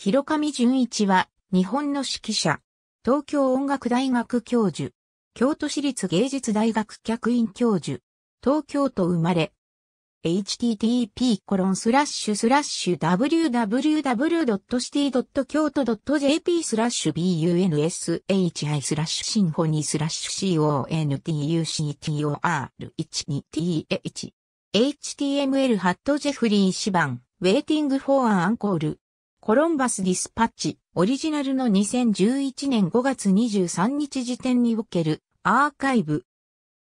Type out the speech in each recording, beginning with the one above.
広上淳一は、日本の指揮者、東京音楽大学教授、京都市立芸術大学客員教授、東京都生まれ、http www.city.kyoto.jp bunshi s ラッシュシンフ conductor12th html ハットジェフリー・シバン、waiting for an encore コロンバスディスパッチ、オリジナルの2011年5月23日時点におけるアーカイブ。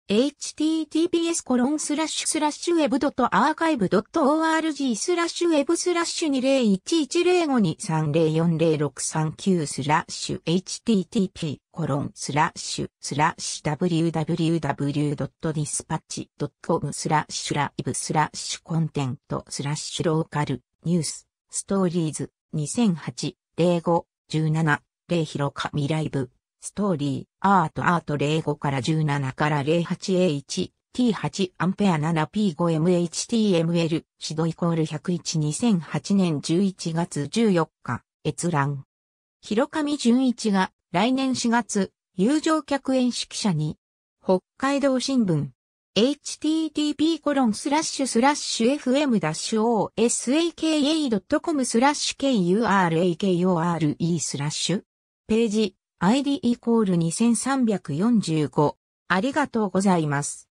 https コロンスラッシュスラッシュウェブドットアーカイブドット org スラッシュウェブスラッシュ20110523040639スラッシュ http コロンスラッシュスラッシュ www.dispatch.com スラッシュライブスラッシュコンテントスラッシュローカルニュースストーリーズ、2008、05、17、0広上ライブ、ストーリー、アートアート05から17から 08A1、T8 アンペア 7P5MHTML、指導イコール101 2008年11月14日、閲覧。広上純一が来年4月、友情客演指揮者に、北海道新聞、http://fm-osaka.com スラッシュ kurakore スラッシュページ ID イコール2345ありがとうございます。